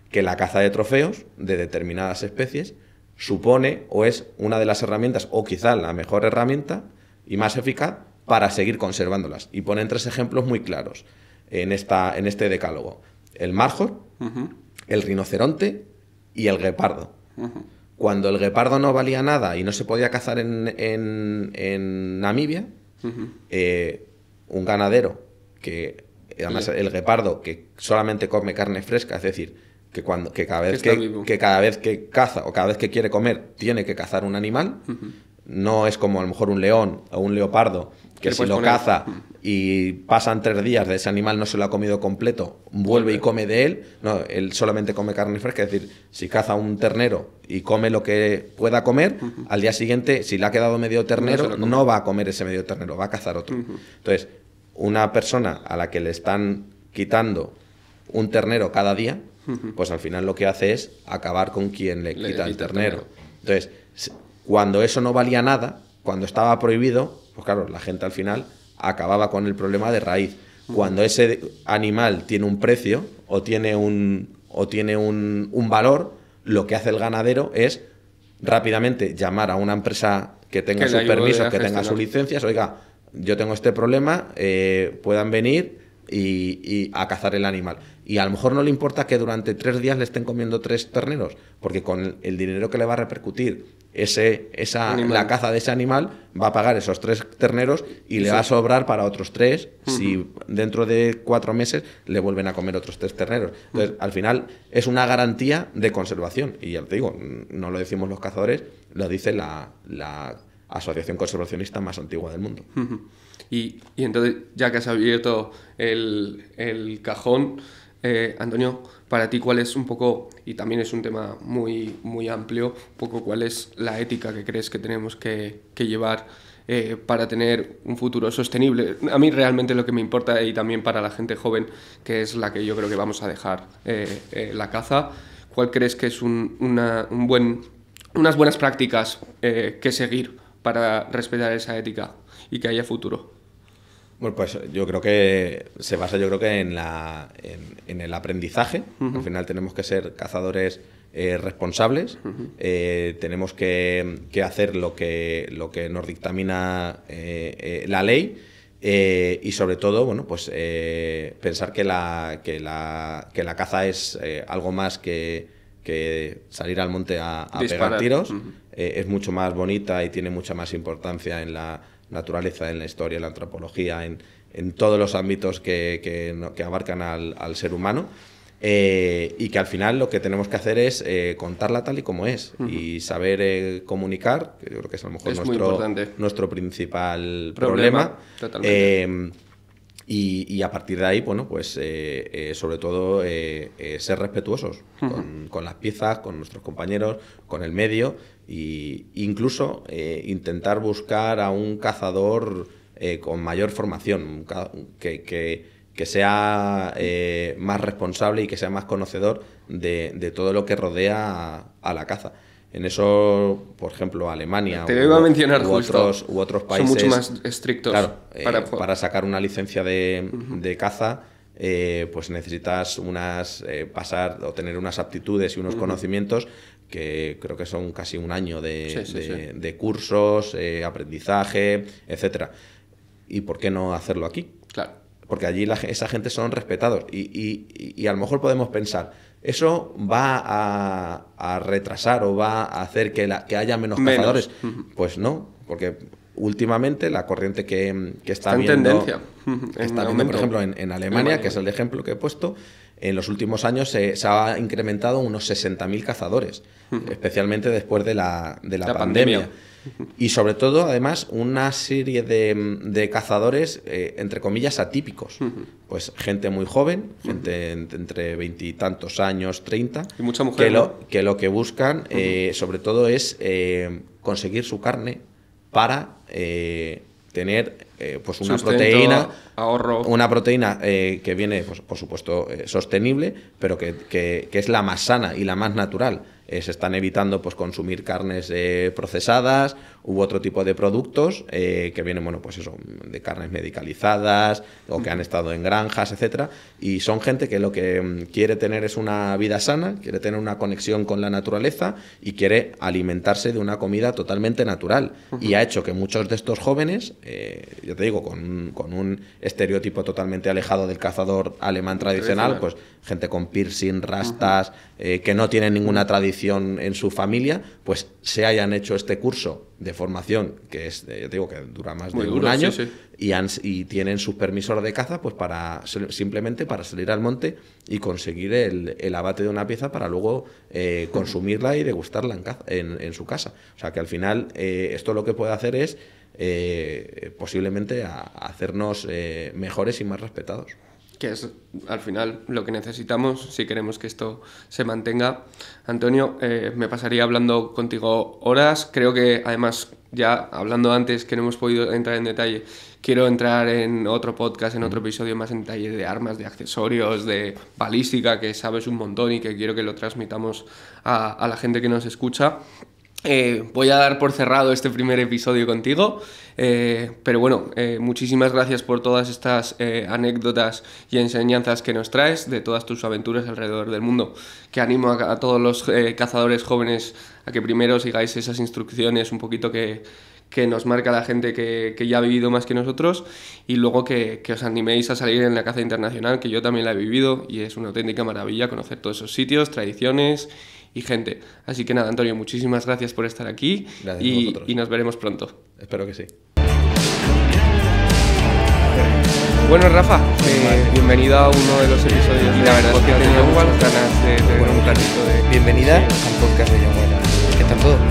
que la caza de trofeos de determinadas especies supone o es una de las herramientas, o quizá la mejor herramienta y más eficaz para seguir conservándolas. Y ponen tres ejemplos muy claros en, esta, en este decálogo. El marjor, el rinoceronte y el guepardo. Cuando el guepardo no valía nada y no se podía cazar en, Namibia, eh, un ganadero que, además el guepardo que solamente come carne fresca, es decir, que, cuando, que, cada vez que, que, cada vez que caza o cada vez que quiere comer tiene que cazar un animal. No es como a lo mejor un león o un leopardo que si lo caza y pasan tres días de ese animal no se lo ha comido completo, vuelve y come de él. No, él solamente come carne fresca. Es decir, si caza un ternero y come lo que pueda comer, al día siguiente, si le ha quedado medio ternero, no, va a comer ese medio ternero, va a cazar otro. Entonces, una persona a la que le están quitando un ternero cada día, pues al final lo que hace es acabar con quien le, quita, el ternero. Entonces, cuando eso no valía nada, cuando estaba prohibido, pues claro, la gente al final acababa con el problema de raíz. Cuando ese animal tiene un precio o tiene un, o tiene un, valor, lo que hace el ganadero es rápidamente llamar a una empresa que tenga sus permisos, que tenga sus licencias, oiga, yo tengo este problema, eh, puedan venir y, a cazar el animal y a lo mejor no le importa que durante tres días le estén comiendo tres terneros, porque con el dinero que le va a repercutir ese, esa, la caza de ese animal va a pagar esos tres terneros y le va a sobrar para otros tres si dentro de cuatro meses le vuelven a comer otros tres terneros. Entonces, al final es una garantía de conservación. Y ya te digo, no lo decimos los cazadores, lo dice la, asociación conservacionista más antigua del mundo. y, entonces, ya que has abierto el, el cajón, eh, Antonio, para ti cuál es un poco, y también es un tema muy, muy amplio, un poco cuál es la ética que crees que tenemos que, llevar eh, para tener un futuro sostenible. A mí realmente lo que me importa, y también para la gente joven, que es la que yo creo que vamos a dejar eh, la caza, ¿cuál crees que es un buen, unas buenas prácticas que seguir para respetar esa ética y que haya futuro? Bueno, pues yo creo que se basa yo creo que en, la, en, el aprendizaje. Al final tenemos que ser cazadores eh, responsables, eh, tenemos que, hacer lo que, lo que nos dictamina eh, la ley. y sobre todo, bueno, pues pensar que la, que la, la caza es algo más que, salir al monte a, pegar tiros. es mucho más bonita y tiene mucha más importancia en la, naturaleza, en la historia, en la antropología, en, en todos los ámbitos que, abarcan al, ser humano. Eh, y que al final lo que tenemos que hacer es eh, contarla tal y como es y saber eh, comunicar, que yo creo que es a lo mejor nuestro, principal problema. Y, a partir de ahí, bueno, pues sobre todo ser respetuosos con, las piezas, con nuestros compañeros, con el medio y incluso eh, intentar buscar a un cazador eh, con mayor formación, que, sea eh, más responsable y que sea más conocedor de, todo lo que rodea a, la caza. En eso, por ejemplo, Alemania Te u, Otros, países. Son mucho más estrictos. para... sacar una licencia de, caza. pues necesitas unas pasar o tener unas aptitudes y unos conocimientos que creo que son casi un año de, cursos, eh, aprendizaje, etcétera. ¿Y por qué no hacerlo aquí? Claro. Porque allí la, esa gente son respetados. Y, a lo mejor podemos pensar, eso va a, retrasar o va a hacer que, la, que haya menos, cazadores. Pues no, porque últimamente la corriente que, que está, en tendencia. está por ejemplo, en, Alemania, que es el ejemplo que he puesto, en los últimos años se, ha incrementado unos 60.000 cazadores, especialmente después de la, de la, pandemia. Y sobre todo, además, una serie de, cazadores, eh, entre comillas, atípicos. Pues gente muy joven, gente entre veintitantos años, treinta. Y mucha Que, lo, que buscan, eh, sobre todo, es eh, conseguir su carne para tener eh, pues una proteína una proteína eh, que viene pues, por supuesto eh, sostenible pero que, que, que, es la más sana y la más natural eh, se están evitando pues, consumir carnes eh, procesadas u otro tipo de productos eh, que vienen, bueno, pues eso, de carnes medicalizadas o que han estado en granjas, etcétera. Y son gente que lo que mm, quiere tener es una vida sana, quiere tener una conexión con la naturaleza y quiere alimentarse de una comida totalmente natural. Y ha hecho que muchos de estos jóvenes, yo te digo, con, un estereotipo totalmente alejado del cazador alemán tradicional, pues gente con piercing, rastas, que no tienen ninguna tradición en su familia, pues se hayan hecho este curso de formación, que es, yo digo que dura más de un año, Y, y, tienen sus permisos de caza pues para simplemente para salir al monte y conseguir el, abate de una pieza para luego eh, consumirla y degustarla en, en, su casa. O sea que al final eh, esto lo que puede hacer es eh, posiblemente hacernos mejores y más respetados que es al final lo que necesitamos si queremos que esto se mantenga. Antonio, eh, me pasaría hablando contigo horas, creo que además ya hablando antes que no hemos podido entrar en detalle, quiero entrar en otro podcast, en otro episodio más en detalle de armas, de accesorios, de balística, que sabes un montón y que quiero que lo transmitamos a, la gente que nos escucha. Eh, voy a dar por cerrado este primer episodio contigo eh, pero bueno, eh, muchísimas gracias por todas estas eh, anécdotas y enseñanzas que nos traes de todas tus aventuras alrededor del mundo. Que animo a, todos los cazadores jóvenes a que primero sigáis esas instrucciones un poquito que, que nos marca la gente que, que, ya ha vivido más que nosotros y luego que, que, os animéis a salir en la caza internacional, que yo también la he vivido y es una auténtica maravilla conocer todos esos sitios, tradiciones y gente. Así que nada, Antonio, muchísimas gracias por estar aquí y nos veremos pronto. Espero que sí. Bueno, Rafa, eh, bienvenido a uno de los episodios. de la verdad es que tenía ganas de tener un platito de. Bienvenida al podcast de Yamuela. ¿Qué tal todo?